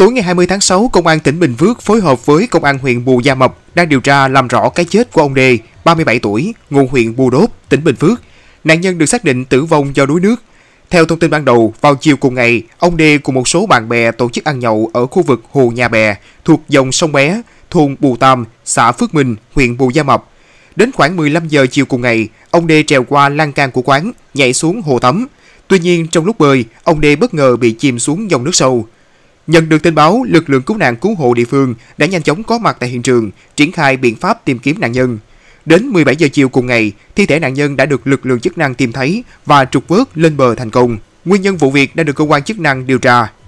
Tối ngày 20 tháng 6, Công an tỉnh Bình Phước phối hợp với Công an huyện Bù Gia Mập đang điều tra làm rõ cái chết của ông Đề, 37 tuổi, ngụ huyện Bù Đốp, tỉnh Bình Phước. Nạn nhân được xác định tử vong do đuối nước. Theo thông tin ban đầu, vào chiều cùng ngày, ông Đề cùng một số bạn bè tổ chức ăn nhậu ở khu vực Hồ Nhà Bè thuộc dòng sông Bé, thôn Bù Tam, xã Phước Minh, huyện Bù Gia Mập. Đến khoảng 15 giờ chiều cùng ngày, ông Đề trèo qua lan can của quán, nhảy xuống hồ tắm. Tuy nhiên, trong lúc bơi, ông Đề bất ngờ bị chìm xuống dòng nước sâu. Nhận được tin báo, lực lượng cứu nạn cứu hộ địa phương đã nhanh chóng có mặt tại hiện trường, triển khai biện pháp tìm kiếm nạn nhân. Đến 17 giờ chiều cùng ngày, thi thể nạn nhân đã được lực lượng chức năng tìm thấy và trục vớt lên bờ thành công. Nguyên nhân vụ việc đã được cơ quan chức năng điều tra.